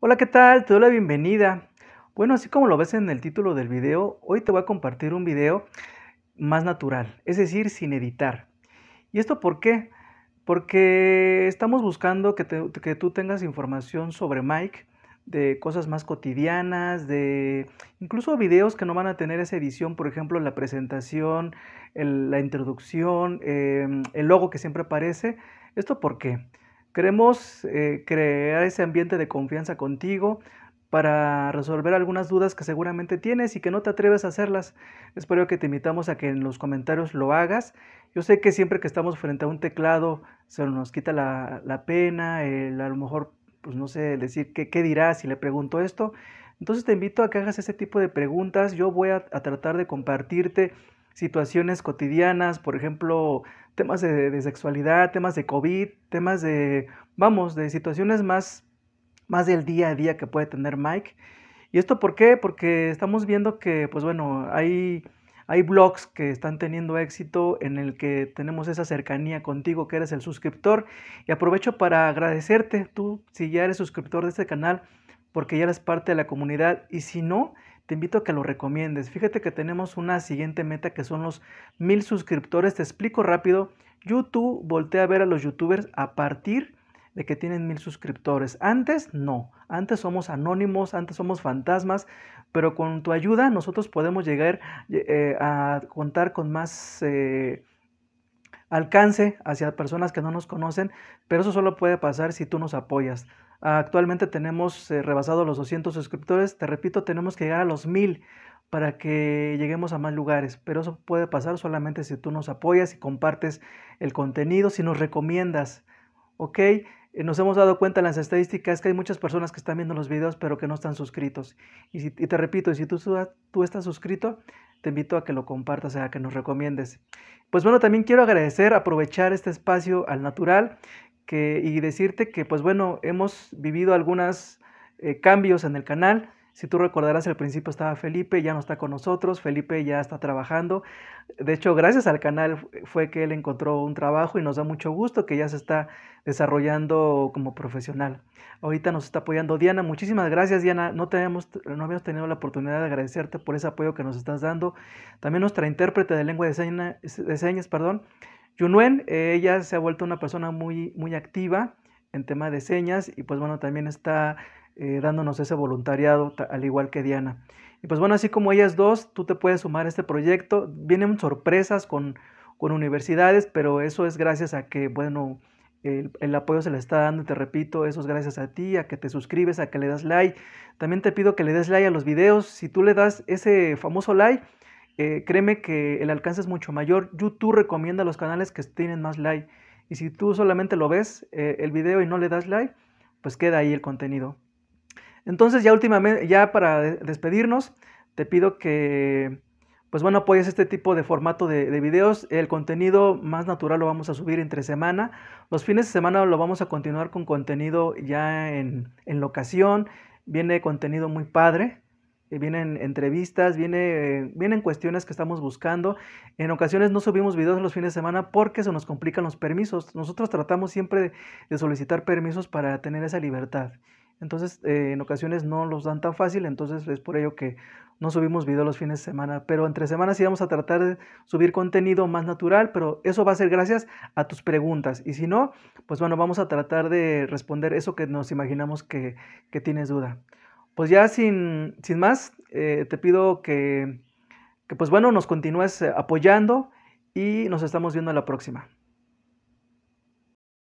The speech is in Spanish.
Hola, ¿qué tal? Te doy la bienvenida. Bueno, así como lo ves en el título del video, hoy te voy a compartir un video más natural, es decir, sin editar. ¿Y esto por qué? Porque estamos buscando que, tú tengas información sobre Mike, de cosas más cotidianas, de incluso videos que no van a tener esa edición, por ejemplo, la presentación, la introducción, em, el logo que siempre aparece. ¿Esto por qué? Queremos eh, crear ese ambiente de confianza contigo para resolver algunas dudas que seguramente tienes y que no te atreves a hacerlas. Espero que te invitamos a que en los comentarios lo hagas. Yo sé que siempre que estamos frente a un teclado se nos quita la, pena, a lo mejor, pues no sé, decir qué, dirás si le pregunto esto. Entonces te invito a que hagas ese tipo de preguntas. Yo voy a tratar de compartirte situaciones cotidianas, por ejemplo, temas de, sexualidad, temas de COVID, temas de, vamos, de situaciones más, más del día a día que puede tener Mike. ¿Y esto por qué? Porque estamos viendo que, pues bueno, hay, hay blogs que están teniendo éxito en el que tenemos esa cercanía contigo que eres el suscriptor. Y aprovecho para agradecerte tú, si ya eres suscriptor de este canal, porque ya eres parte de la comunidad. Y si no, te invito a que lo recomiendes. Fíjate que tenemos una siguiente meta que son los mil suscriptores. Te explico rápido. YouTube voltea a ver a los youtubers a partir de que tienen mil suscriptores. Antes no, antes somos anónimos, antes somos fantasmas, pero con tu ayuda nosotros podemos llegar eh, eh, a contar con más... Eh, alcance hacia personas que no nos conocen, pero eso solo puede pasar si tú nos apoyas. Actualmente tenemos eh, rebasado los 200 suscriptores, te repito, tenemos que llegar a los 1000 para que lleguemos a más lugares, pero eso puede pasar solamente si tú nos apoyas y compartes el contenido, si nos recomiendas, ¿ok? Eh, nos hemos dado cuenta en las estadísticas que hay muchas personas que están viendo los videos pero que no están suscritos. Y, te repito, si tú, estás suscrito, te invito a que lo compartas, a que nos recomiendes. Pues bueno, también quiero agradecer, aprovechar este espacio al natural y decirte que, pues bueno, hemos vivido algunos eh, cambios en el canal. Si tú recordarás, al principio estaba Felipe, ya no está con nosotros, Felipe ya está trabajando de hecho, gracias al canal fue que él encontró un trabajo y nos da mucho gusto que ya se está desarrollando como profesional. Ahorita nos está apoyando Diana. Muchísimas gracias, Diana. No, no habíamos tenido la oportunidad de agradecerte por ese apoyo que nos estás dando. También nuestra intérprete de lengua de, de señas, perdón, Yunuen, eh, ella se ha vuelto una persona muy, muy activa en tema de señas y pues bueno, también está eh, dándonos ese voluntariado, al igual que Diana. Y pues bueno, así como ellas dos, tú te puedes sumar a este proyecto. Vienen sorpresas con, universidades, pero eso es gracias a que, bueno, el, apoyo se le está dando, te repito, eso es gracias a ti, a que te suscribes, a que le das like. También te pido que le des like a los videos. Si tú le das ese famoso like, eh, créeme que el alcance es mucho mayor. YouTube recomienda los canales que tienen más like. Y si tú solamente lo ves eh, el video y no le das like, pues queda ahí el contenido. Entonces ya últimamente, ya para despedirnos, te pido que, pues bueno, apoyes este tipo de formato de, videos. El contenido más natural lo vamos a subir entre semana. Los fines de semana lo vamos a continuar con contenido ya en, locación. Viene contenido muy padre. Eh, vienen entrevistas, viene, vienen cuestiones que estamos buscando. En ocasiones no subimos videos los fines de semana porque se nos complican los permisos. Nosotros tratamos siempre de solicitar permisos para tener esa libertad entonces, eh, en ocasiones no los dan tan fácil, entonces es por ello que no subimos video los fines de semana. Pero entre semanas sí vamos a tratar de subir contenido más natural, pero eso va a ser gracias a tus preguntas. Y si no, pues bueno, vamos a tratar de responder eso que nos imaginamos que, tienes duda. Pues ya sin, más, eh, te pido que, que, pues bueno, nos continúes eh, apoyando y nos estamos viendo a la próxima.